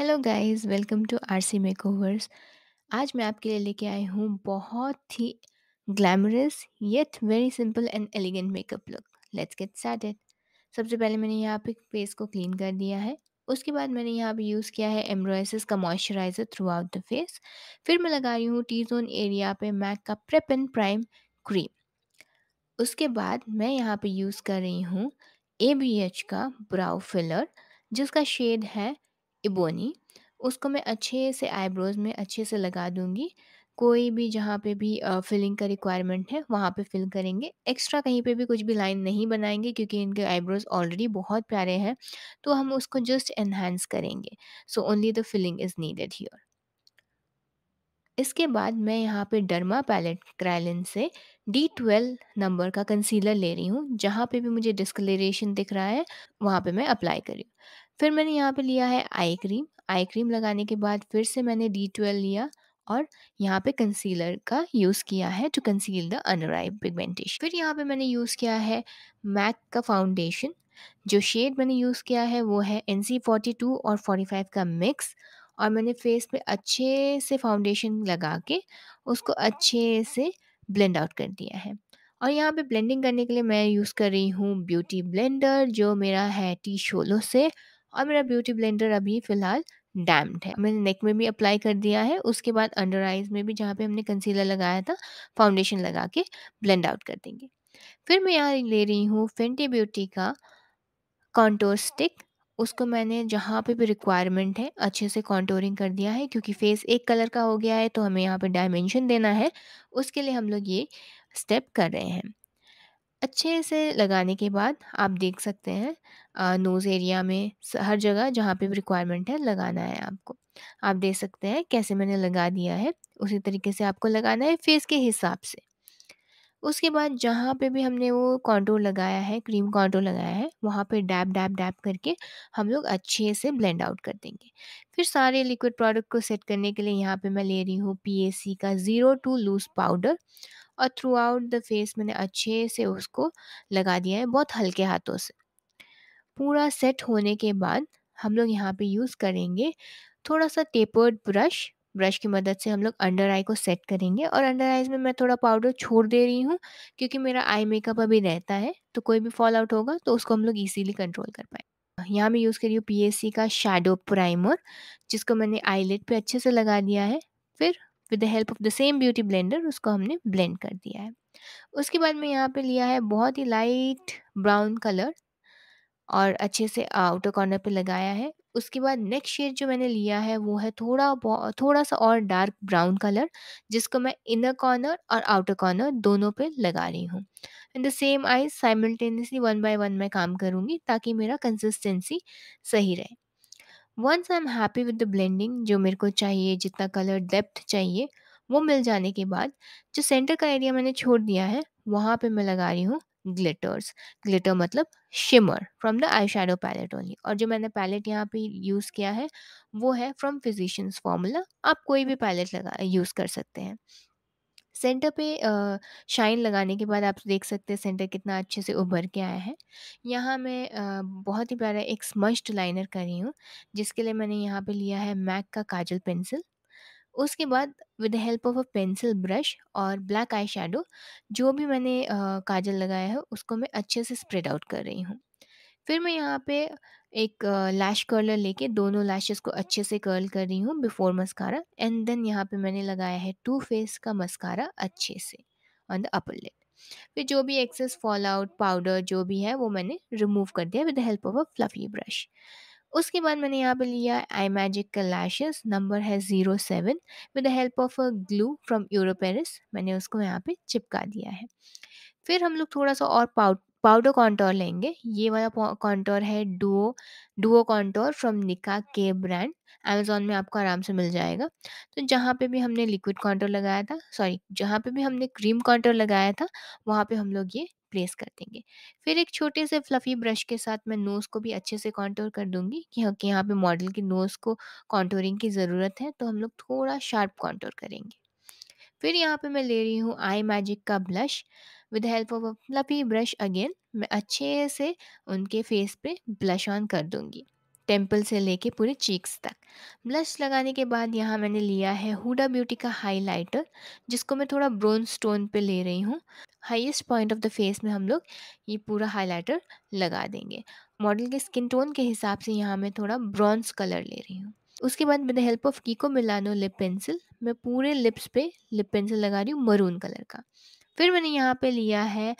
Hello guys welcome to RC makeovers आज मैं आपके लिए लेके आई हूँ बहुत ही glamorous yet very simple and elegant makeup look let's get started सबसे पहले मैंने यहाँ पे फेस को क्लीन कर दिया है उसके बाद मैंने यहाँ पे यूज़ किया है एम्ब्रॉयसिस का moisturiser throughout the face फिर मैं लगा रही हूँ टी जोन एरिया पे मैक का प्रेप एंड प्राइम क्रीम उसके बाद मैं यहाँ पे यूज़ कर रही हूँ ए का ब्राउ फिलर जिसका शेड है इबोनी उसको मैं अच्छे से आईब्रोज़ में अच्छे से लगा दूँगी। कोई भी जहाँ पे भी फ़िलिंग का रिक्वायरमेंट है वहाँ पे फ़िल करेंगे। एक्स्ट्रा कहीं पे भी कुछ भी लाइन नहीं बनाएंगे क्योंकि इनके आईब्रोज़ ऑलरेडी बहुत प्यारे हैं, तो हम उसको जस्ट एनहेंस करेंगे। So only the filling is needed here. इसके बाद मैं यहाँ पे डर्मा पैलेट क्रैलिन से डी ट्वेल्व नंबर का कंसीलर ले रही हूँ, जहाँ पे भी मुझे डिस्कलेशन दिख रहा है, वहाँ पे मैं अप्लाई कर रही हूँ। फिर मैंने यहाँ पे लिया है आई क्रीम आई क्रीम लगाने के बाद फिर से मैंने डी ट्वेल्व लिया और यहाँ पे कंसीलर का यूज़ किया है to conceal the under eye pigmentation फिर यहाँ पे मैंने यूज़ किया है मैक का फाउंडेशन जो शेड मैंने यूज़ किया है वो है एन सी फोर्टी टू और फोर्टी फाइव का मिक्स और मैंने फेस पे अच्छे से फाउंडेशन लगा के उसको अच्छे से ब्लेंड आउट कर दिया है और यहाँ पे ब्लेंडिंग करने के लिए मैं यूज़ कर रही हूँ ब्यूटी ब्लेंडर जो मेरा है टी शोलो से और मेरा ब्यूटी ब्लेंडर अभी फ़िलहाल डैम्ड है मैंने नेक में भी अप्लाई कर दिया है उसके बाद अंडर आइज में भी जहाँ पे हमने कंसीलर लगाया था फाउंडेशन लगा के ब्लेंड आउट कर देंगे फिर मैं यहाँ ले रही हूँ फेंटी ब्यूटी का कॉन्टोर स्टिक उसको मैंने जहाँ पे भी रिक्वायरमेंट है अच्छे से कॉन्टोरिंग कर दिया है क्योंकि फेस एक कलर का हो गया है तो हमें यहाँ पे डायमेंशन देना है उसके लिए हम लोग ये स्टेप कर रहे हैं अच्छे से लगाने के बाद आप देख सकते हैं नोज़ एरिया में हर जगह जहाँ पे रिक्वायरमेंट है लगाना है आपको आप देख सकते हैं कैसे मैंने लगा दिया है उसी तरीके से आपको लगाना है फेस के हिसाब से उसके बाद जहाँ पे भी हमने वो कॉन्टोर लगाया है क्रीम कॉन्टोर लगाया है वहाँ पे डैप डैप डैप करके हम लोग अच्छे से ब्लेंड आउट कर देंगे फिर सारे लिक्विड प्रोडक्ट को सेट करने के लिए यहाँ पे मैं ले रही हूँ पी का ज़ीरो टू लूज पाउडर और थ्रू आउट द फेस मैंने अच्छे से उसको लगा दिया है बहुत हल्के हाथों से पूरा सेट होने के बाद हम लोग यहाँ पर यूज़ करेंगे थोड़ा सा टेपर्ड ब्रश ब्रश की मदद से हम लोग अंडर आई को सेट करेंगे और अंडर आईज में मैं थोड़ा पाउडर छोड़ दे रही हूँ क्योंकि मेरा आई मेकअप अभी रहता है तो कोई भी फॉल आउट होगा तो उसको हम लोग ईजीली कंट्रोल कर पाए यहाँ मैं यूज़ कर रही हूँ पी का शेडो प्राइमर जिसको मैंने आईलेट पे अच्छे से लगा दिया है फिर with the help of the same beauty blender उसको हमने ब्लेंड कर दिया है उसके बाद में यहाँ पे लिया है बहुत ही लाइट ब्राउन कलर और अच्छे से आउटर कॉर्नर पे लगाया है उसके बाद नेक्स्ट शेड जो मैंने लिया है वो है थोड़ा थोड़ा सा और डार्क ब्राउन कलर जिसको मैं इनर कॉर्नर और आउटर कॉर्नर दोनों पे लगा रही हूँ in the same eye simultaneously one by one मैं काम करूँगी ताकि मेरा कंसिस्टेंसी सही रहे once I am happy with the blending जो मेरे को चाहिए जितना कलर डेप्थ चाहिए वो मिल जाने के बाद जो सेंटर का एरिया मैंने छोड़ दिया है वहाँ पर मैं लगा रही हूँ ग्लिटर्स ग्लिटर मतलब shimmer from the eye shadow palette only और जो मैंने पैलेट यहाँ पे यूज़ किया है वो है फ्रॉम फिजिशियंस फॉर्मूला आप कोई भी पैलेट लगा यूज़ कर सकते हैं सेंटर पे शाइन लगाने के बाद आप देख सकते हैं सेंटर कितना अच्छे से उभर के आया है यहाँ मैं बहुत ही प्यारा एक स्मस्ट लाइनर कर रही हूँ जिसके लिए मैंने यहाँ पे लिया है मैक का काजल पेंसिल उसके बाद with the help of a pencil brush और ब्लैक आई शेडो जो भी मैंने काजल लगाया है उसको मैं अच्छे से स्प्रेड आउट कर रही हूँ फिर मैं यहाँ पे एक लैश कर्लर लेके दोनों लैशेस को अच्छे से कर्ल कर रही हूँ बिफोर मस्कारा एंड देन यहाँ पे मैंने लगाया है टू फेस का मस्कारा अच्छे से ऑन द अपर लिप फिर जो भी एक्सेस फॉल आउट पाउडर जो भी है वो मैंने रिमूव कर दिया with the help of a fluffy brush उसके बाद मैंने यहाँ पे लिया आई मैजिक का नंबर है zero seven with the help of a glue from यूरोपेरिस मैंने उसको यहाँ पे चिपका दिया है फिर हम लोग थोड़ा सा और पाउट पाउडर कॉन्टोर लेंगे ये वाला कॉन्टोर है डुओ डुओ कॉन्टोर फ्रॉम निका के ब्रांड अमेजोन में आपको आराम से मिल जाएगा तो जहाँ पे भी हमने लिक्विड कॉन्टोर लगाया था सॉरी जहाँ पे भी हमने क्रीम कॉन्टोर लगाया था वहाँ पे हम लोग ये प्लेस कर देंगे फिर एक छोटे से फ्लफ़ी ब्रश के साथ मैं नोज़ को भी अच्छे से कॉन्टोर कर दूंगी क्योंकि हाँ, यहाँ पे मॉडल की नोज़ को कॉन्टोरिंग की ज़रूरत है तो हम लोग थोड़ा शार्प कॉन्टोर करेंगे फिर यहाँ पे मैं ले रही हूँ आई मैजिक का blush with help of a fluffy brush again मैं अच्छे से उनके फेस पे ब्लश ऑन कर दूंगी टेम्पल से लेके पूरे चीक्स तक ब्लश लगाने के बाद यहाँ मैंने लिया है हुडा ब्यूटी का हाइलाइटर जिसको मैं थोड़ा ब्रोन स्टोन पे ले रही हूँ highest point of the face में हम लोग ये पूरा हाइलाइटर लगा देंगे मॉडल के स्किन टोन के हिसाब से यहाँ मैं थोड़ा ब्रॉन्ज कलर ले रही हूँ उसके बाद with help of Kiko Milano lip pencil मैं पूरे लिप्स पे लिप पेंसिल लगा रही हूँ मरून कलर का फिर मैंने यहाँ पे लिया है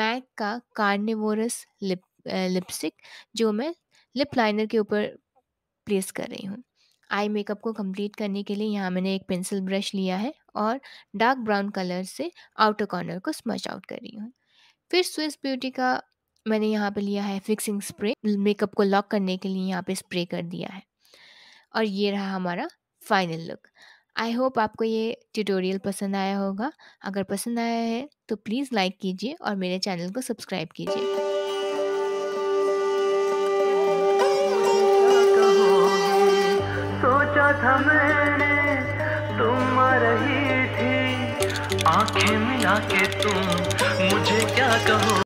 मैक का कार्निवोरस लिप लिपस्टिक जो मैं लिप लाइनर के ऊपर प्लेस कर रही हूँ आई मेकअप को कंप्लीट करने के लिए यहाँ मैंने एक पेंसिल ब्रश लिया है और डार्क ब्राउन कलर से आउटर कॉर्नर को स्मच आउट कर रही हूँ फिर स्विस ब्यूटी का मैंने यहाँ पे लिया है फिक्सिंग स्प्रे मेकअप को लॉक करने के लिए यहाँ पे स्प्रे कर दिया है और ये रहा हमारा फाइनल लुक आई होप आपको ये ट्यूटोरियल पसंद आया होगा अगर पसंद आया है तो प्लीज़ लाइक कीजिए और मेरे चैनल को सब्सक्राइब कीजिए था तुम रही थी आंखें मिला के तुम मुझे क्या कहो